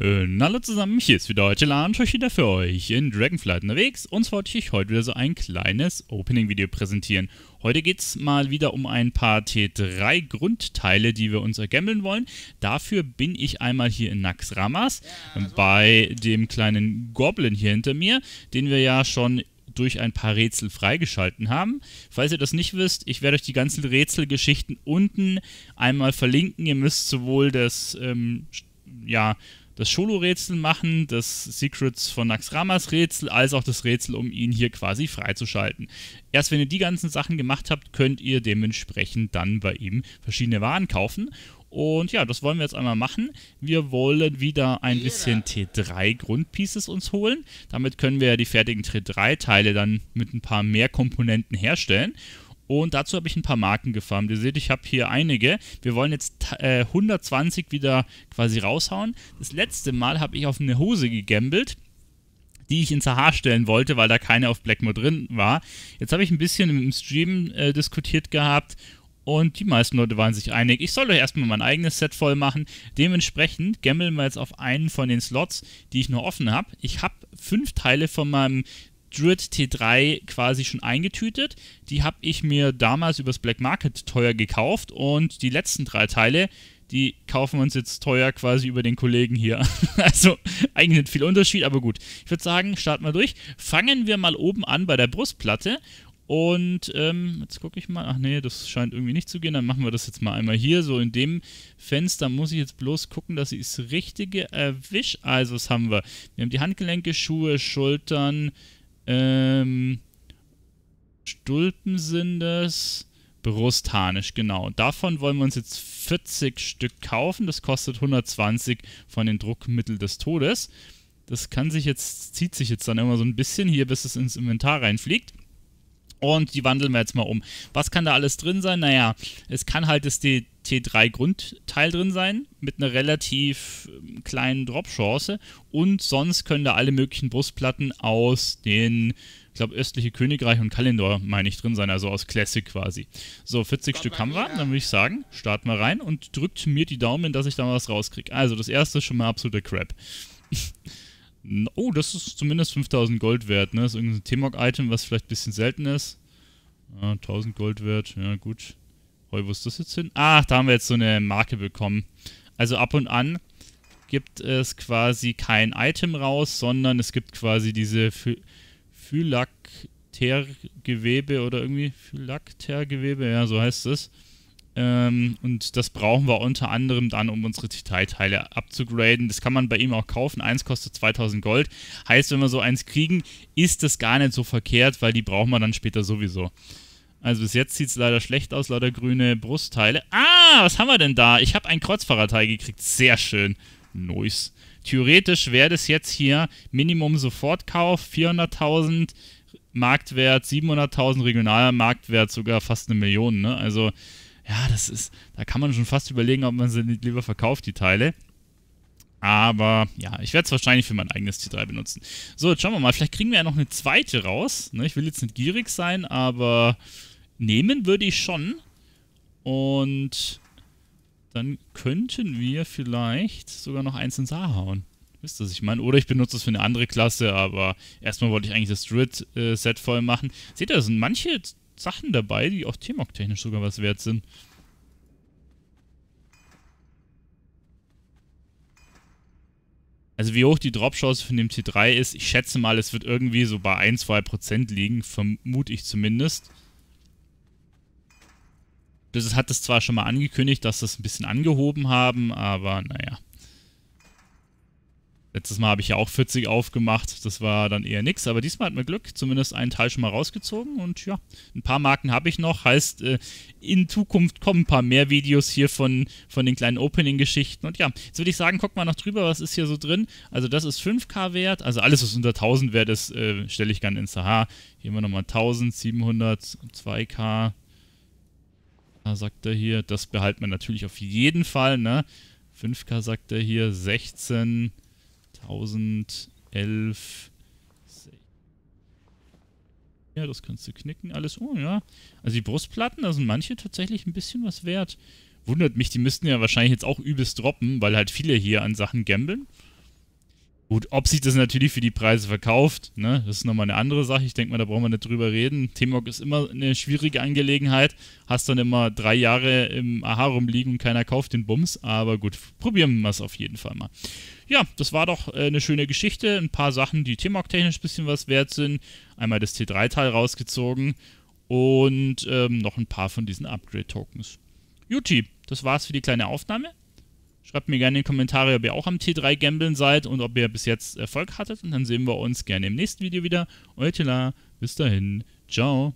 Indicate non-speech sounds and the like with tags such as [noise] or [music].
Äh, hallo zusammen, hier ist wieder euer Lan und euch wieder für euch in Dragonflight unterwegs und zwar wollte ich heute wieder so ein kleines Opening-Video präsentieren. Heute geht es mal wieder um ein paar T3-Grundteile, die wir uns ergammeln wollen. Dafür bin ich einmal hier in Naxramas also. bei dem kleinen Goblin hier hinter mir, den wir ja schon durch ein paar Rätsel freigeschalten haben. Falls ihr das nicht wisst, ich werde euch die ganzen Rätselgeschichten unten einmal verlinken. Ihr müsst sowohl das, ähm, ja, das Scholo-Rätsel machen, das Secrets von Naxramas Rätsel, als auch das Rätsel, um ihn hier quasi freizuschalten. Erst wenn ihr die ganzen Sachen gemacht habt, könnt ihr dementsprechend dann bei ihm verschiedene Waren kaufen. Und ja, das wollen wir jetzt einmal machen. Wir wollen wieder ein bisschen T3 Grundpieces uns holen. Damit können wir ja die fertigen T3 Teile dann mit ein paar mehr Komponenten herstellen. Und dazu habe ich ein paar Marken gefarmt. Ihr seht, ich habe hier einige. Wir wollen jetzt äh, 120 wieder quasi raushauen. Das letzte Mal habe ich auf eine Hose gegambelt die ich ins Sahar stellen wollte, weil da keine auf Blackmore drin war. Jetzt habe ich ein bisschen im Stream äh, diskutiert gehabt und die meisten Leute waren sich einig, ich soll doch erstmal mein eigenes Set voll machen. Dementsprechend gammeln wir jetzt auf einen von den Slots, die ich noch offen habe. Ich habe fünf Teile von meinem Druid T3 quasi schon eingetütet. Die habe ich mir damals übers Black Market teuer gekauft und die letzten drei Teile, die kaufen wir uns jetzt teuer quasi über den Kollegen hier. [laughs] also eigentlich nicht viel Unterschied, aber gut. Ich würde sagen, starten wir durch. Fangen wir mal oben an bei der Brustplatte und ähm, jetzt gucke ich mal. Ach nee, das scheint irgendwie nicht zu gehen. Dann machen wir das jetzt mal einmal hier. So in dem Fenster muss ich jetzt bloß gucken, dass ich das Richtige erwische. Also, was haben wir? Wir haben die Handgelenke, Schuhe, Schultern, ähm, Stulpen sind es. Brustharnisch, genau. Davon wollen wir uns jetzt 40 Stück kaufen. Das kostet 120 von den Druckmitteln des Todes. Das kann sich jetzt, zieht sich jetzt dann immer so ein bisschen hier, bis es ins Inventar reinfliegt. Und die wandeln wir jetzt mal um. Was kann da alles drin sein? Naja, es kann halt das T3-Grundteil drin sein, mit einer relativ ähm, kleinen Drop-Chance. Und sonst können da alle möglichen Brustplatten aus den, ich glaube, östliche Königreich und Kalendor, meine ich, drin sein, also aus Classic quasi. So, 40 Stück haben wir, dann würde ich sagen, starten wir rein und drückt mir die Daumen, dass ich da was rauskriege. Also, das erste ist schon mal absoluter Crap. [laughs] Oh, das ist zumindest 5000 Gold wert, ne? Das ist irgendein T-Mog-Item, was vielleicht ein bisschen selten ist. Ah, 1000 Gold wert, ja gut. Heu, wo ist das jetzt hin? Ach, da haben wir jetzt so eine Marke bekommen. Also ab und an gibt es quasi kein Item raus, sondern es gibt quasi diese Phy Phylaktergewebe oder irgendwie Phylaktergewebe, ja, so heißt es. Ähm, und das brauchen wir unter anderem dann, um unsere Detailteile abzugraden. Das kann man bei ihm auch kaufen. Eins kostet 2000 Gold. Heißt, wenn wir so eins kriegen, ist das gar nicht so verkehrt, weil die brauchen wir dann später sowieso. Also bis jetzt sieht es leider schlecht aus, lauter grüne Brustteile. Ah, was haben wir denn da? Ich habe ein Kreuzfahrerteil gekriegt. Sehr schön. Nice. Theoretisch wäre das jetzt hier Minimum Sofortkauf 400.000 Marktwert, 700.000 regionaler Marktwert sogar fast eine Million. Ne? Also ja, das ist, da kann man schon fast überlegen, ob man sie nicht lieber verkauft, die Teile. Aber ja, ich werde es wahrscheinlich für mein eigenes T3 benutzen. So, jetzt schauen wir mal. Vielleicht kriegen wir ja noch eine zweite raus. Ne, ich will jetzt nicht gierig sein, aber nehmen würde ich schon. Und dann könnten wir vielleicht sogar noch eins ins A hauen. Wisst ihr, was ich meine? Oder ich benutze es für eine andere Klasse, aber erstmal wollte ich eigentlich das Druid-Set äh, voll machen. Seht ihr, das sind manche Sachen dabei, die auch t technisch sogar was wert sind. Also wie hoch die Dropchance von dem T3 ist, ich schätze mal, es wird irgendwie so bei 1-2% liegen, vermute ich zumindest. Das hat es zwar schon mal angekündigt, dass das ein bisschen angehoben haben, aber naja. Letztes Mal habe ich ja auch 40 aufgemacht, das war dann eher nix, aber diesmal hat wir Glück, zumindest einen Teil schon mal rausgezogen und ja, ein paar Marken habe ich noch, heißt äh, in Zukunft kommen ein paar mehr Videos hier von, von den kleinen Opening-Geschichten und ja, jetzt würde ich sagen, guck mal noch drüber, was ist hier so drin, also das ist 5K wert, also alles, was unter 1000 wert ist, äh, stelle ich gerne ins Sahar, hier haben wir nochmal 1000, 700, 2K, da sagt er hier, das behalten wir natürlich auf jeden Fall, ne, 5K sagt er hier, 16, 1011. Ja, das kannst du knicken. Alles, oh ja. Also die Brustplatten, da sind manche tatsächlich ein bisschen was wert. Wundert mich, die müssten ja wahrscheinlich jetzt auch übelst droppen, weil halt viele hier an Sachen gambeln. Gut, ob sich das natürlich für die Preise verkauft, ne, das ist nochmal eine andere Sache. Ich denke mal, da brauchen wir nicht drüber reden. T-Mog ist immer eine schwierige Angelegenheit. Hast dann immer drei Jahre im Aha rumliegen und keiner kauft den Bums. Aber gut, probieren wir es auf jeden Fall mal ja, das war doch äh, eine schöne Geschichte. Ein paar Sachen, die Timok-technisch ein bisschen was wert sind. Einmal das T3-Teil rausgezogen und ähm, noch ein paar von diesen Upgrade-Tokens. Juti, das war's für die kleine Aufnahme. Schreibt mir gerne in die Kommentare, ob ihr auch am T3 gambeln seid und ob ihr bis jetzt Erfolg hattet. Und dann sehen wir uns gerne im nächsten Video wieder. Euer Tila, bis dahin. Ciao.